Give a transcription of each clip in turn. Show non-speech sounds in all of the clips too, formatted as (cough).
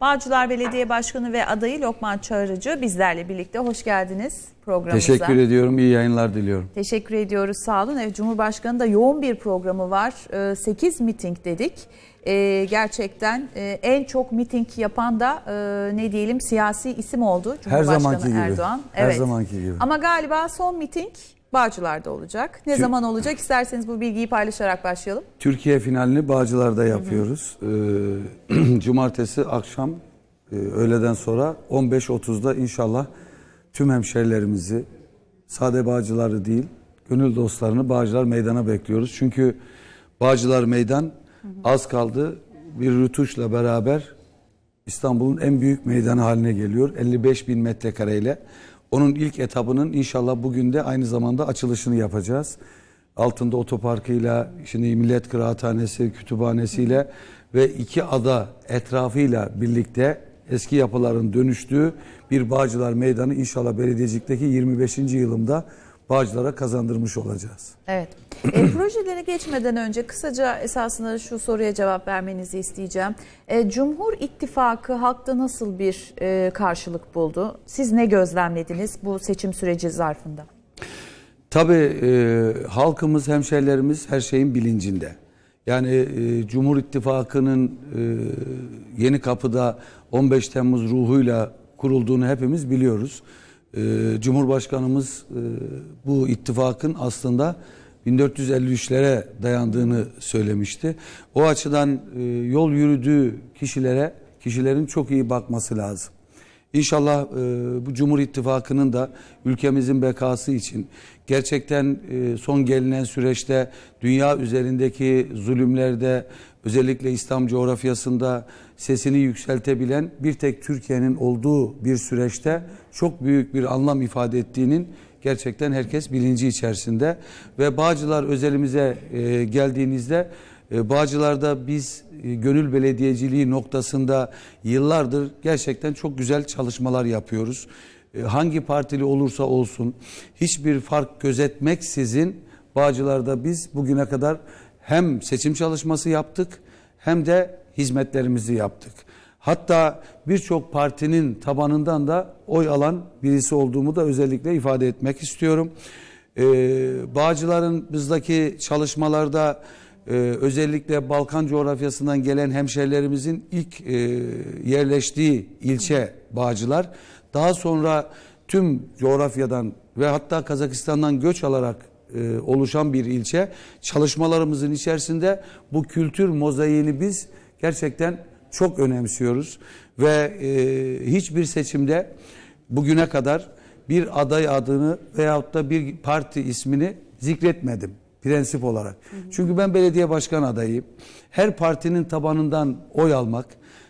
Bağcılar Belediye Başkanı ve adayı Lokman Çağrıcı bizlerle birlikte. Hoş geldiniz programımıza. Teşekkür ediyorum. iyi yayınlar diliyorum. Teşekkür ediyoruz. Sağ olun. Evet, Cumhurbaşkanı da yoğun bir programı var. 8 ee, miting dedik. Ee, gerçekten e, en çok miting yapan da e, ne diyelim siyasi isim oldu. Cumhurbaşkanı Her zamanki gibi. Erdoğan. Evet. Her zamanki gibi. Ama galiba son miting Bağcılar'da olacak. Ne Tür zaman olacak? İsterseniz bu bilgiyi paylaşarak başlayalım. Türkiye finalini Bağcılar'da yapıyoruz. Ee, (clears throat) cumartesi akşam e, öğleden sonra 15.30'da inşallah tüm hemşerilerimizi sade Bağcılar'ı değil gönül dostlarını Bağcılar Meydan'a bekliyoruz. Çünkü Bağcılar Meydan hı hı. az kaldı bir rütuşla beraber İstanbul'un en büyük meydanı haline geliyor. 55 bin metrekareyle. ile onun ilk etabının inşallah bugün de aynı zamanda açılışını yapacağız. Altında otoparkıyla, şimdi Millet Kıraathanesi, kütüphanesiyle ve iki ada etrafıyla birlikte eski yapıların dönüştüğü bir Bağcılar Meydanı inşallah belediyecikteki 25. yılımda Bağcılar'a kazandırmış olacağız. Evet. E, (clears throat) projelere geçmeden önce kısaca esasında şu soruya cevap vermenizi isteyeceğim. E, Cumhur İttifakı halkta nasıl bir e, karşılık buldu? Siz ne gözlemlediniz bu seçim süreci zarfında? Tabii e, halkımız, hemşerilerimiz her şeyin bilincinde. Yani e, Cumhur İttifakı'nın e, yeni kapıda 15 Temmuz ruhuyla kurulduğunu hepimiz biliyoruz. Ee, Cumhurbaşkanımız e, bu ittifakın aslında 1453'lere dayandığını söylemişti. O açıdan e, yol yürüdüğü kişilere kişilerin çok iyi bakması lazım. İnşallah e, bu Cumhur İttifakı'nın da ülkemizin bekası için gerçekten son gelinen süreçte dünya üzerindeki zulümlerde özellikle İslam coğrafyasında sesini yükseltebilen bir tek Türkiye'nin olduğu bir süreçte çok büyük bir anlam ifade ettiğinin gerçekten herkes bilinci içerisinde ve Bağcılar özelimize e, geldiğinizde e, Bağcılar'da biz e, gönül belediyeciliği noktasında yıllardır gerçekten çok güzel çalışmalar yapıyoruz. E, hangi partili olursa olsun hiçbir fark gözetmeksizin Bağcılar'da biz bugüne kadar hem seçim çalışması yaptık hem de hizmetlerimizi yaptık. Hatta birçok partinin tabanından da oy alan birisi olduğumu da özellikle ifade etmek istiyorum. Ee, Bağcılar'ın bizdaki çalışmalarda e, özellikle Balkan coğrafyasından gelen hemşerilerimizin ilk e, yerleştiği ilçe Bağcılar. Daha sonra tüm coğrafyadan ve hatta Kazakistan'dan göç alarak e, oluşan bir ilçe. Çalışmalarımızın içerisinde bu kültür mozaiğini biz gerçekten çok önemsiyoruz. Ve e, hiçbir seçimde bugüne kadar bir aday adını veyahut da bir parti ismini zikretmedim prensip olarak. Hı hı. Çünkü ben belediye başkan adayıyım. Her partinin tabanından oy almak,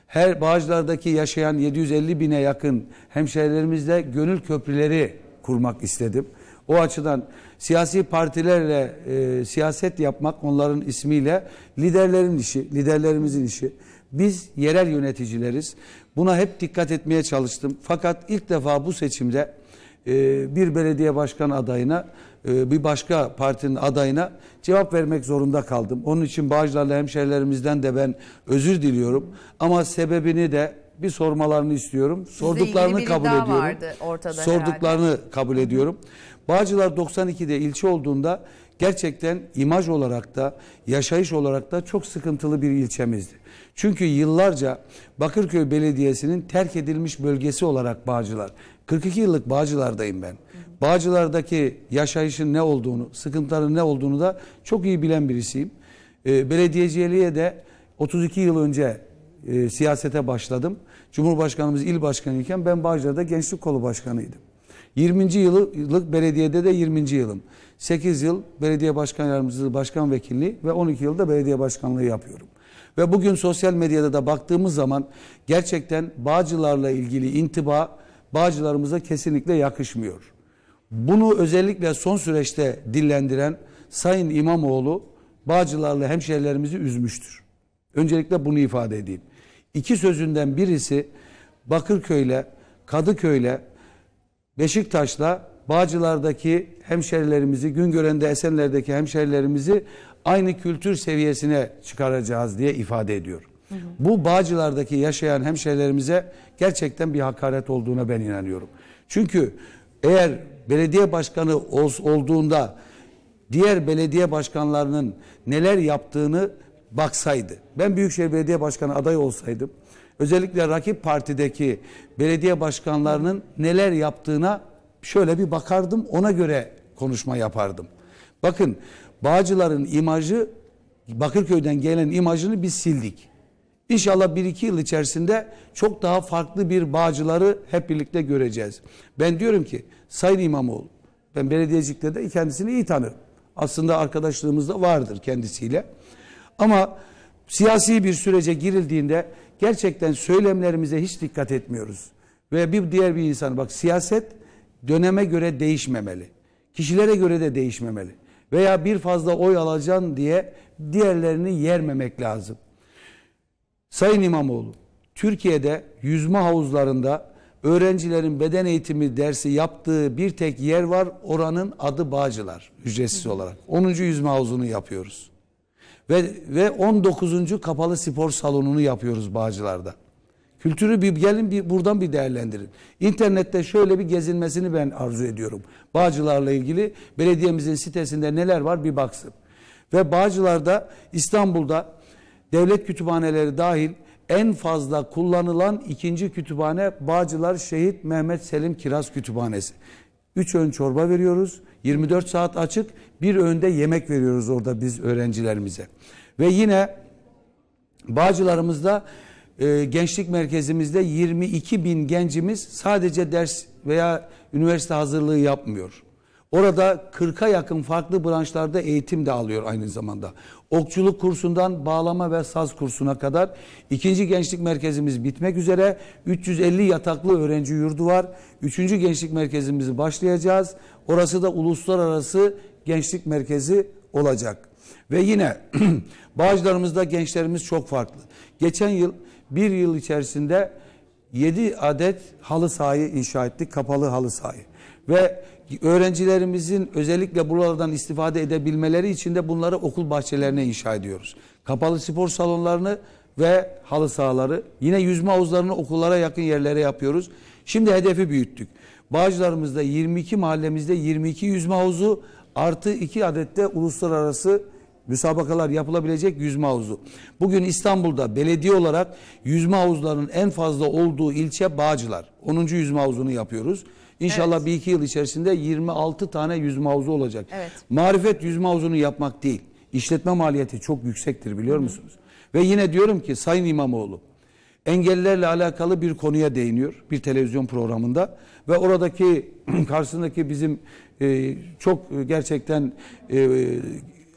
her Bağcılar'daki yaşayan 750 bine yakın hemşehrilerimizle gönül köprüleri kurmak istedim. O açıdan siyasi partilerle e, siyaset yapmak onların ismiyle liderlerin işi, liderlerimizin işi. Biz yerel yöneticileriz. Buna hep dikkat etmeye çalıştım. Fakat ilk defa bu seçimde e, bir belediye başkan adayına e, bir başka partinin adayına cevap vermek zorunda kaldım. Onun için Bağcılar'la hemşerilerimizden de ben özür diliyorum. Ama sebebini de bir sormalarını istiyorum. Sorduklarını kabul ediyorum. Vardı Sorduklarını herhalde. kabul ediyorum. Bağcılar 92'de ilçe olduğunda gerçekten imaj olarak da yaşayış olarak da çok sıkıntılı bir ilçemizdi. Çünkü yıllarca Bakırköy Belediyesi'nin terk edilmiş bölgesi olarak Bağcılar. 42 yıllık Bağcılar'dayım ben. Bağcılar'daki yaşayışın ne olduğunu, sıkıntıların ne olduğunu da çok iyi bilen birisiyim. Ee, belediyeciliğe de 32 yıl önce e, siyasete başladım. Cumhurbaşkanımız il başkanı iken ben Bağcılar'da Gençlik Kolu Başkanıydım. 20. yıllık belediyede de 20. yılım. 8 yıl belediye başkan yardımcısı, başkan vekilliği ve 12 yılda belediye başkanlığı yapıyorum. Ve bugün sosyal medyada da baktığımız zaman gerçekten Bağcılar'la ilgili intiba Bağcılar'ımıza kesinlikle yakışmıyor. Bunu özellikle son süreçte dillendiren Sayın İmamoğlu Bağcılar'la hemşehrilerimizi üzmüştür. Öncelikle bunu ifade edeyim. İki sözünden birisi Bakırköy'le, Kadıköy'le, Beşiktaş'la Bağcılar'daki hemşerilerimizi, Güngören'de, Esenler'deki hemşerilerimizi aynı kültür seviyesine çıkaracağız diye ifade ediyor. Bu Bağcılar'daki yaşayan hemşerilerimize gerçekten bir hakaret olduğuna ben inanıyorum. Çünkü eğer belediye başkanı olduğunda diğer belediye başkanlarının neler yaptığını baksaydı, ben Büyükşehir Belediye Başkanı adayı olsaydım, özellikle rakip partideki belediye başkanlarının neler yaptığına şöyle bir bakardım, ona göre konuşma yapardım. Bakın Bağcılar'ın imajı, Bakırköy'den gelen imajını biz sildik. İnşallah bir iki yıl içerisinde çok daha farklı bir Bağcılar'ı hep birlikte göreceğiz. Ben diyorum ki Sayın İmamoğlu, ben belediyecilikte de kendisini iyi tanırım. Aslında arkadaşlığımız da vardır kendisiyle. Ama siyasi bir sürece girildiğinde gerçekten söylemlerimize hiç dikkat etmiyoruz. Ve bir diğer bir insan bak siyaset döneme göre değişmemeli. Kişilere göre de değişmemeli. Veya bir fazla oy alacaksın diye diğerlerini yermemek lazım. Sayın İmamoğlu, Türkiye'de yüzme havuzlarında öğrencilerin beden eğitimi dersi yaptığı bir tek yer var. Oranın adı Bağcılar ücretsiz olarak. 10. yüzme havuzunu yapıyoruz. Ve, ve 19. kapalı spor salonunu yapıyoruz Bağcılar'da. Kültürü bir gelin bir buradan bir değerlendirin. İnternette şöyle bir gezinmesini ben arzu ediyorum. Bağcılar'la ilgili belediyemizin sitesinde neler var bir baksın. Ve Bağcılar'da İstanbul'da devlet kütüphaneleri dahil en fazla kullanılan ikinci kütüphane Bağcılar Şehit Mehmet Selim Kiraz Kütüphanesi. 3 ön çorba veriyoruz. 24 saat açık bir önde yemek veriyoruz orada biz öğrencilerimize. Ve yine Bağcılarımızda e, gençlik merkezimizde 22 bin gencimiz sadece ders veya üniversite hazırlığı yapmıyor. Orada 40'a yakın farklı branşlarda eğitim de alıyor aynı zamanda. Okçuluk kursundan bağlama ve saz kursuna kadar ikinci gençlik merkezimiz bitmek üzere 350 yataklı öğrenci yurdu var. Üçüncü gençlik merkezimizi başlayacağız. Orası da uluslararası gençlik merkezi olacak. Ve yine (clears throat) bağcılarımızda gençlerimiz çok farklı. Geçen yıl bir yıl içerisinde 7 adet halı sahayı inşa ettik. Kapalı halı sahayı. Ve öğrencilerimizin özellikle buralardan istifade edebilmeleri için de bunları okul bahçelerine inşa ediyoruz. Kapalı spor salonlarını ve halı sahaları. Yine yüzme havuzlarını okullara yakın yerlere yapıyoruz. Şimdi hedefi büyüttük. Bağcılarımızda 22 mahallemizde 22 yüzme havuzu artı iki adette uluslararası müsabakalar yapılabilecek yüzme havuzu. Bugün İstanbul'da belediye olarak yüzme havuzlarının en fazla olduğu ilçe Bağcılar. 10. yüzme havuzunu yapıyoruz. İnşallah evet. bir iki yıl içerisinde 26 tane yüzme havuzu olacak. Evet. Marifet yüzme havuzunu yapmak değil. İşletme maliyeti çok yüksektir biliyor Hı. musunuz? Ve yine diyorum ki Sayın İmamoğlu engellerle alakalı bir konuya değiniyor bir televizyon programında ve oradaki (clears throat) karşısındaki bizim e, çok gerçekten e,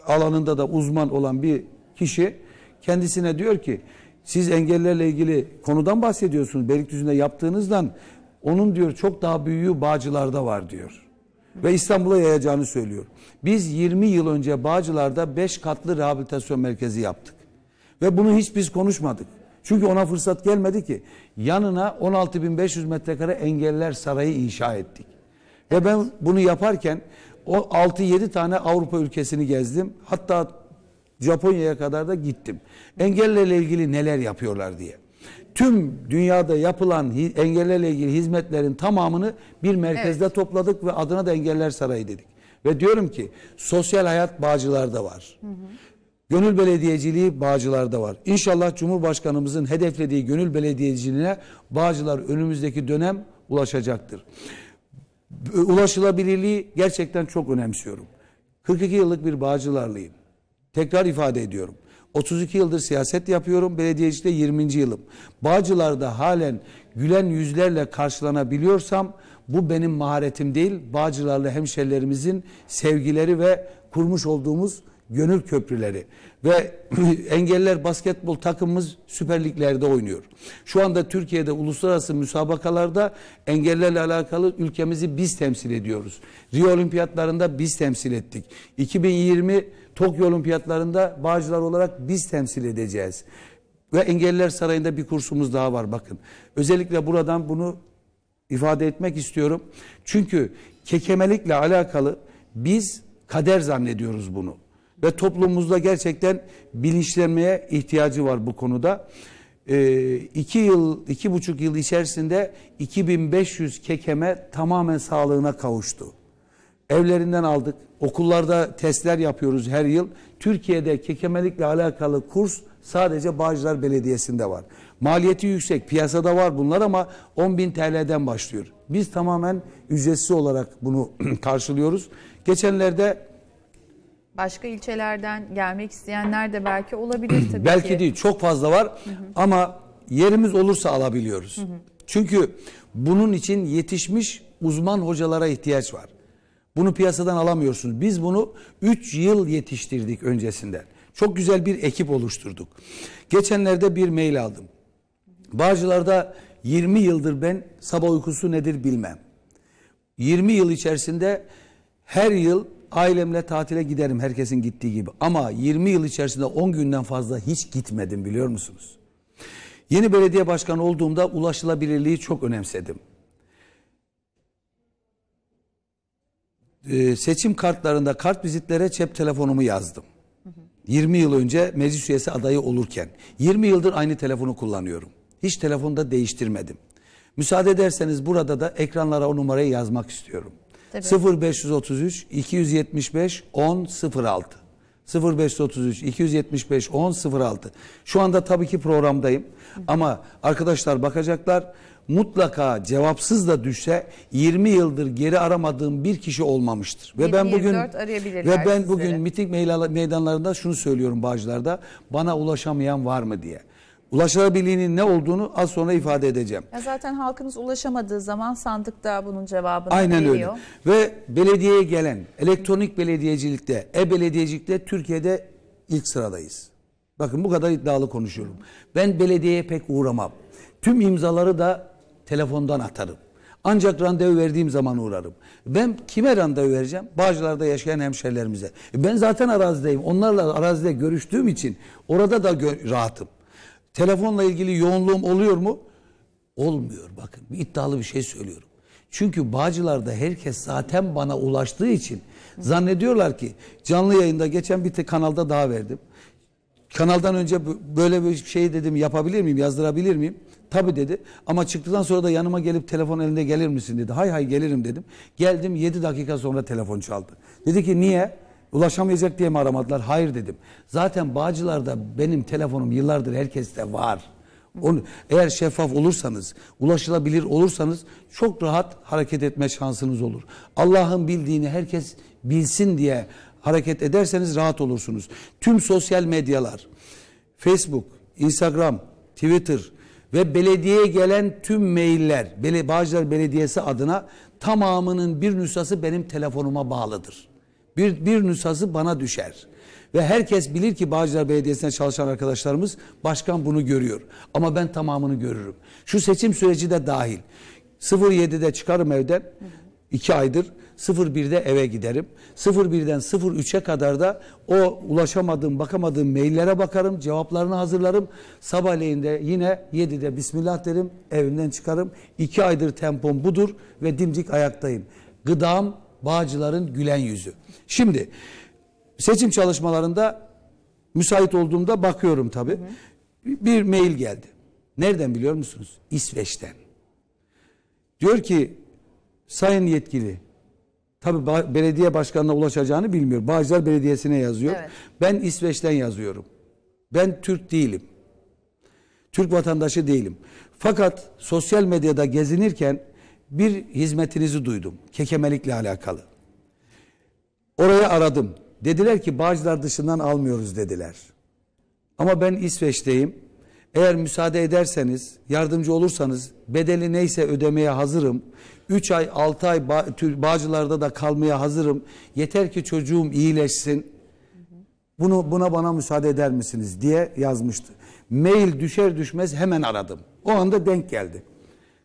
alanında da uzman olan bir kişi kendisine diyor ki siz engellerle ilgili konudan bahsediyorsunuz. Beylikdüzü'nde yaptığınızdan onun diyor çok daha büyüğü Bağcılar'da var diyor. Ve İstanbul'a yayacağını söylüyor. Biz 20 yıl önce Bağcılar'da 5 katlı rehabilitasyon merkezi yaptık. Ve bunu hiç biz konuşmadık. Çünkü ona fırsat gelmedi ki. Yanına 16.500 metrekare engeller sarayı inşa ettik. Ve ben bunu yaparken o 6-7 tane Avrupa ülkesini gezdim. Hatta Japonya'ya kadar da gittim. Engellerle ilgili neler yapıyorlar diye. Tüm dünyada yapılan engellerle ilgili hizmetlerin tamamını bir merkezde evet. topladık ve adına da Engeller Sarayı dedik. Ve diyorum ki sosyal hayat Bağcılar'da var. Hı hı. Gönül belediyeciliği Bağcılar'da var. İnşallah Cumhurbaşkanımızın hedeflediği gönül belediyeciliğine Bağcılar önümüzdeki dönem ulaşacaktır ulaşılabilirliği gerçekten çok önemsiyorum. 42 yıllık bir Bağcılarlıyım. Tekrar ifade ediyorum. 32 yıldır siyaset yapıyorum. Belediyecilikte 20. yılım. Bağcılar'da halen gülen yüzlerle karşılanabiliyorsam bu benim maharetim değil. Bağcılar'la hemşerilerimizin sevgileri ve kurmuş olduğumuz gönül köprüleri ve (clears throat) engeller basketbol takımımız Süper Liglerde oynuyor. Şu anda Türkiye'de uluslararası müsabakalarda engellerle alakalı ülkemizi biz temsil ediyoruz. Rio Olimpiyatlarında biz temsil ettik. 2020 Tokyo Olimpiyatlarında Bağcılar olarak biz temsil edeceğiz. Ve Engelliler Sarayı'nda bir kursumuz daha var bakın. Özellikle buradan bunu ifade etmek istiyorum. Çünkü kekemelikle alakalı biz kader zannediyoruz bunu ve toplumumuzda gerçekten bilinçlenmeye ihtiyacı var bu konuda. E, iki yıl, iki buçuk yıl içerisinde 2500 kekeme tamamen sağlığına kavuştu. Evlerinden aldık. Okullarda testler yapıyoruz her yıl. Türkiye'de kekemelikle alakalı kurs sadece Bağcılar Belediyesi'nde var. Maliyeti yüksek. Piyasada var bunlar ama 10 bin TL'den başlıyor. Biz tamamen ücretsiz olarak bunu (clears throat) karşılıyoruz. Geçenlerde Başka ilçelerden gelmek isteyenler de belki olabilir (clears throat) tabii belki ki. değil çok fazla var hı hı. ama yerimiz olursa alabiliyoruz. Hı hı. Çünkü bunun için yetişmiş uzman hocalara ihtiyaç var. Bunu piyasadan alamıyorsunuz. Biz bunu 3 yıl yetiştirdik öncesinden. Çok güzel bir ekip oluşturduk. Geçenlerde bir mail aldım. Bağcılar'da 20 yıldır ben sabah uykusu nedir bilmem. 20 yıl içerisinde her yıl ailemle tatile giderim herkesin gittiği gibi. Ama 20 yıl içerisinde 10 günden fazla hiç gitmedim biliyor musunuz? Yeni belediye başkanı olduğumda ulaşılabilirliği çok önemsedim. Ee, seçim kartlarında kart vizitlere cep telefonumu yazdım. 20 yıl önce meclis üyesi adayı olurken 20 yıldır aynı telefonu kullanıyorum. Hiç telefonda değiştirmedim. Müsaade ederseniz burada da ekranlara o numarayı yazmak istiyorum. Tabii. 0533 275 1006 0533 275 1006 Şu anda tabii ki programdayım ama arkadaşlar bakacaklar mutlaka cevapsız da düşse 20 yıldır geri aramadığım bir kişi olmamıştır. Ve ben bugün ve ben bugün sizlere. miting meydanlarında şunu söylüyorum Bağcılar'da bana ulaşamayan var mı diye ulaşılabiliğinin ne olduğunu az sonra ifade edeceğim. Ya zaten halkımız ulaşamadığı zaman sandıkta bunun cevabını Aynen veriyor. Aynen öyle. Ve belediyeye gelen elektronik belediyecilikte, e-belediyecilikte Türkiye'de ilk sıradayız. Bakın bu kadar iddialı konuşuyorum. Ben belediyeye pek uğramam. Tüm imzaları da telefondan atarım. Ancak randevu verdiğim zaman uğrarım. Ben kime randevu vereceğim? Bağcılar'da yaşayan hemşerilerimize. Ben zaten arazideyim. Onlarla arazide görüştüğüm için orada da rahatım. Telefonla ilgili yoğunluğum oluyor mu? Olmuyor bakın. Bir iddialı bir şey söylüyorum. Çünkü Bağcılar'da herkes zaten bana ulaştığı için zannediyorlar ki canlı yayında geçen bir kanalda daha verdim. Kanaldan önce böyle bir şey dedim yapabilir miyim yazdırabilir miyim? Tabi dedi ama çıktıktan sonra da yanıma gelip telefon elinde gelir misin dedi. Hay hay gelirim dedim. Geldim 7 dakika sonra telefon çaldı. Dedi ki niye? Ulaşamayacak diye mi aramadılar? Hayır dedim. Zaten Bağcılar'da benim telefonum yıllardır herkeste var. Onu, eğer şeffaf olursanız, ulaşılabilir olursanız çok rahat hareket etme şansınız olur. Allah'ın bildiğini herkes bilsin diye hareket ederseniz rahat olursunuz. Tüm sosyal medyalar, Facebook, Instagram, Twitter ve belediyeye gelen tüm mailler, Bağcılar Belediyesi adına tamamının bir nüshası benim telefonuma bağlıdır. Bir, bir nüshası bana düşer. Ve herkes bilir ki Bağcılar Belediyesi'nde çalışan arkadaşlarımız başkan bunu görüyor. Ama ben tamamını görürüm. Şu seçim süreci de dahil. 07'de çıkarım evden. Hı hı. iki aydır. 01'de eve giderim. 01'den 03'e kadar da o ulaşamadığım, bakamadığım maillere bakarım, cevaplarını hazırlarım. Sabahleyin de yine 7'de bismillah derim, evimden çıkarım. iki aydır tempom budur ve dimdik ayaktayım. Gıdam Bağcılar'ın gülen yüzü. Şimdi seçim çalışmalarında müsait olduğumda bakıyorum tabi. Bir mail geldi. Nereden biliyor musunuz? İsveç'ten. Diyor ki sayın yetkili tabi belediye başkanına ulaşacağını bilmiyor. Bağcılar Belediyesi'ne yazıyor. Evet. Ben İsveç'ten yazıyorum. Ben Türk değilim. Türk vatandaşı değilim. Fakat sosyal medyada gezinirken bir hizmetinizi duydum. Kekemelikle alakalı. Oraya aradım. Dediler ki Bağcılar dışından almıyoruz dediler. Ama ben İsveç'teyim. Eğer müsaade ederseniz, yardımcı olursanız bedeli neyse ödemeye hazırım. 3 ay, 6 ay Bağcılar'da da kalmaya hazırım. Yeter ki çocuğum iyileşsin. Bunu buna bana müsaade eder misiniz diye yazmıştı. Mail düşer düşmez hemen aradım. O anda denk geldi.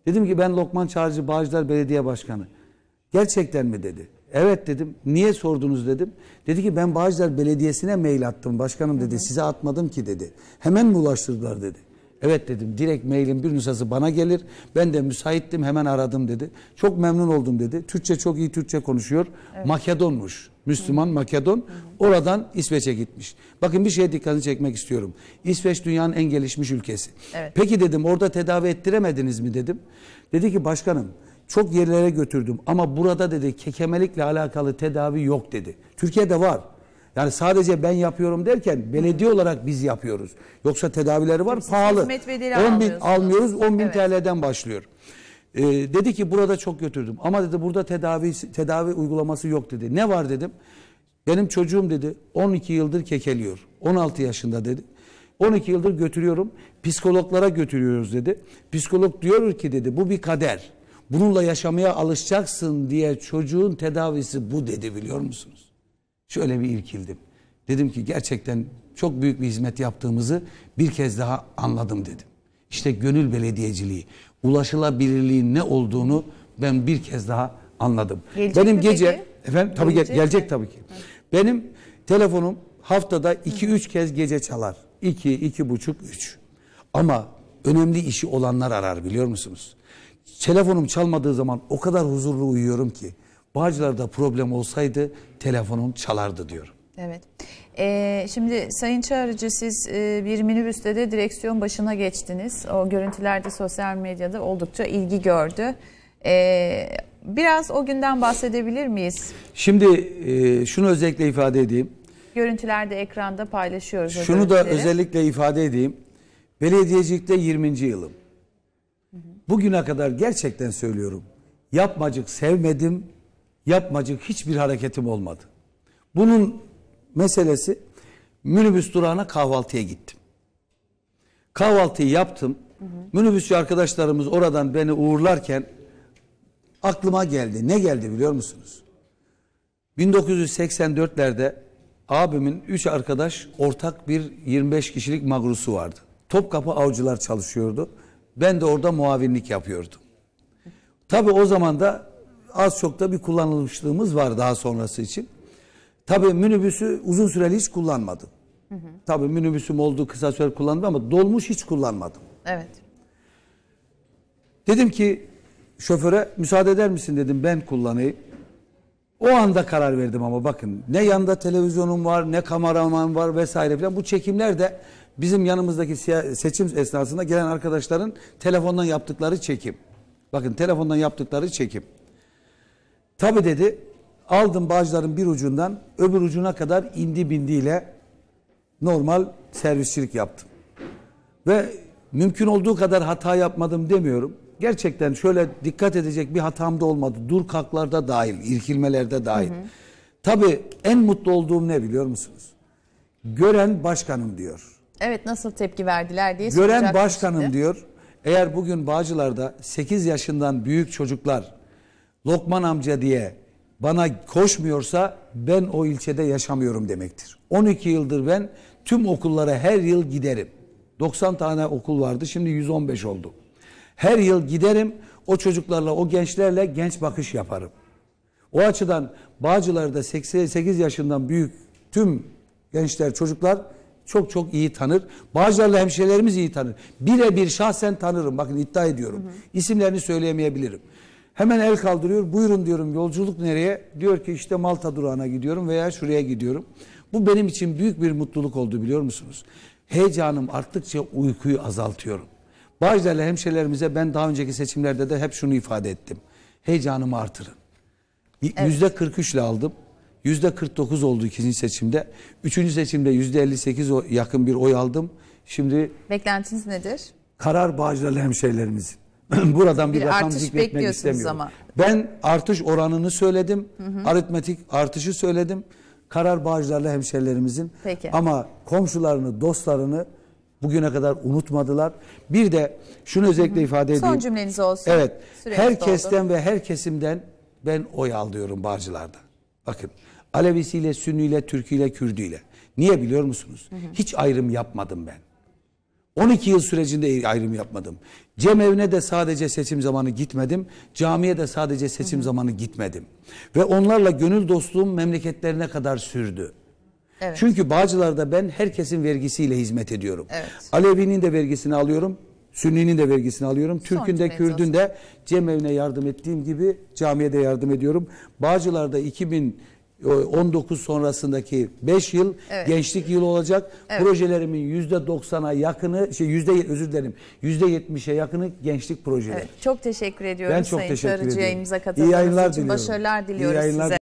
Dedim ki ben Lokman Çağrıcı Bağcılar Belediye Başkanı. Gerçekten mi dedi. Evet dedim. Niye sordunuz dedim. Dedi ki ben Bağcılar Belediyesi'ne mail attım başkanım dedi. Size atmadım ki dedi. Hemen mi ulaştırdılar dedi. Evet dedim direkt mailin bir nüshası bana gelir. Ben de müsaittim hemen aradım dedi. Çok memnun oldum dedi. Türkçe çok iyi Türkçe konuşuyor. Evet. Makedonmuş. Müslüman Makedon. Oradan İsveç'e gitmiş. Bakın bir şeye dikkatini çekmek istiyorum. İsveç dünyanın en gelişmiş ülkesi. Evet. Peki dedim orada tedavi ettiremediniz mi dedim. Dedi ki başkanım çok yerlere götürdüm ama burada dedi kekemelikle alakalı tedavi yok dedi. Türkiye'de var. Yani sadece ben yapıyorum derken belediye olarak biz yapıyoruz. Yoksa tedavileri var Siz pahalı. 10 bin almıyoruz 10 bin evet. TL'den başlıyor. Ee, dedi ki burada çok götürdüm ama dedi burada tedavi tedavi uygulaması yok dedi. Ne var dedim. Benim çocuğum dedi 12 yıldır kekeliyor. 16 yaşında dedi. 12 yıldır götürüyorum. Psikologlara götürüyoruz dedi. Psikolog diyor ki dedi bu bir kader. Bununla yaşamaya alışacaksın diye çocuğun tedavisi bu dedi biliyor musunuz? şöyle bir irkildim. Dedim ki gerçekten çok büyük bir hizmet yaptığımızı bir kez daha anladım dedim. İşte gönül belediyeciliği, ulaşılabilirliğin ne olduğunu ben bir kez daha anladım. Gelecek Benim gece peki? efendim tabii gelecek, gel, gelecek tabii ki. Evet. Benim telefonum haftada 2-3 kez gece çalar. 2 iki, buçuk, 3. Ama önemli işi olanlar arar biliyor musunuz? Telefonum çalmadığı zaman o kadar huzurlu uyuyorum ki. Bağcılar'da problem olsaydı telefonum çalardı diyorum. Evet. Ee, şimdi Sayın Çağrıcı siz e, bir minibüste de direksiyon başına geçtiniz. O görüntülerde sosyal medyada oldukça ilgi gördü. Ee, biraz o günden bahsedebilir miyiz? Şimdi e, şunu özellikle ifade edeyim. Görüntülerde ekranda paylaşıyoruz. Şunu görüntüleri. da özellikle ifade edeyim. Belediyecilikte 20. yılım. Bugüne kadar gerçekten söylüyorum. Yapmacık sevmedim, yapmacık hiçbir hareketim olmadı. Bunun meselesi minibüs durağına kahvaltıya gittim. Kahvaltıyı yaptım. Hı Minibüsçü arkadaşlarımız oradan beni uğurlarken aklıma geldi. Ne geldi biliyor musunuz? 1984'lerde abimin 3 arkadaş ortak bir 25 kişilik magrusu vardı. Topkapı avcılar çalışıyordu. Ben de orada muavinlik yapıyordum. Tabi o zaman da az çok da bir kullanılmışlığımız var daha sonrası için. Tabii minibüsü uzun süreli hiç kullanmadım. Hı hı. Tabii minibüsüm oldu kısa süre kullandım ama dolmuş hiç kullanmadım. Evet. Dedim ki şoföre müsaade eder misin dedim ben kullanayım. O anda karar verdim ama bakın ne yanda televizyonum var ne kameraman var vesaire filan. Bu çekimler de bizim yanımızdaki seçim esnasında gelen arkadaşların telefondan yaptıkları çekim. Bakın telefondan yaptıkları çekim. Tabi dedi aldım bağcıların bir ucundan öbür ucuna kadar indi bindiyle normal servisçilik yaptım. Ve mümkün olduğu kadar hata yapmadım demiyorum. Gerçekten şöyle dikkat edecek bir hatam da olmadı. Dur kalklarda dahil, irkilmelerde dahil. Hı hı. Tabii en mutlu olduğum ne biliyor musunuz? Gören başkanım diyor. Evet nasıl tepki verdiler diye Gören başkanım şimdi. diyor. Eğer bugün Bağcılar'da 8 yaşından büyük çocuklar Lokman amca diye bana koşmuyorsa ben o ilçede yaşamıyorum demektir. 12 yıldır ben tüm okullara her yıl giderim. 90 tane okul vardı şimdi 115 oldu. Her yıl giderim o çocuklarla o gençlerle genç bakış yaparım. O açıdan Bağcılar'da 88 yaşından büyük tüm gençler çocuklar çok çok iyi tanır. Bağcılar'la hemşehrilerimiz iyi tanır. Birebir şahsen tanırım bakın iddia ediyorum. Hı hı. İsimlerini söyleyemeyebilirim. Hemen el kaldırıyor. Buyurun diyorum yolculuk nereye? Diyor ki işte Malta durağına gidiyorum veya şuraya gidiyorum. Bu benim için büyük bir mutluluk oldu biliyor musunuz? Heyecanım arttıkça uykuyu azaltıyorum. Bağcılar'la hemşerilerimize ben daha önceki seçimlerde de hep şunu ifade ettim. Heyecanımı artırın. Yüzde evet. %43 ile aldım. Yüzde %49 oldu ikinci seçimde. Üçüncü seçimde yüzde %58 yakın bir oy aldım. Şimdi... Beklentiniz nedir? Karar Bağcılar'la hemşerilerimizin. (clears throat) buradan bir, bir rakam zikretmek istemiyorum. Ama. Ben artış oranını söyledim. Hı hı. Aritmetik artışı söyledim. Karar bağcılarla hemşerilerimizin. Peki. Ama komşularını, dostlarını bugüne kadar unutmadılar. Bir de şunu özellikle hı hı. ifade edeyim. Son cümleniz olsun. Evet. Süremiz herkesten oldu. ve her kesimden ben oy alıyorum bağcılarda. Bakın Alevisiyle, Sünniyle, Türküyle, Kürdüyle. Niye biliyor musunuz? Hı hı. Hiç ayrım yapmadım ben. 12 yıl sürecinde ayrım yapmadım. Cem evine de sadece seçim zamanı gitmedim. Camiye de sadece seçim zamanı gitmedim. Ve onlarla gönül dostluğum memleketlerine kadar sürdü. Evet. Çünkü Bağcılar'da ben herkesin vergisiyle hizmet ediyorum. Evet. Alevi'nin de vergisini alıyorum. Sünni'nin de vergisini alıyorum. Türk'ün de Kürd'ün de cemevine yardım ettiğim gibi camiye de yardım ediyorum. Bağcılar'da 2000 19 sonrasındaki 5 yıl evet. gençlik yılı olacak. Evet. Projelerimin %90'a yakını, şey yüzde özür dilerim %70'e yakını gençlik projeleri. Evet. Çok teşekkür ediyorum ben çok Sayın teşekkür Çağrıcı yayınımıza katıldığınız için. Diliyorum. Başarılar diliyoruz İyi yayınlar size.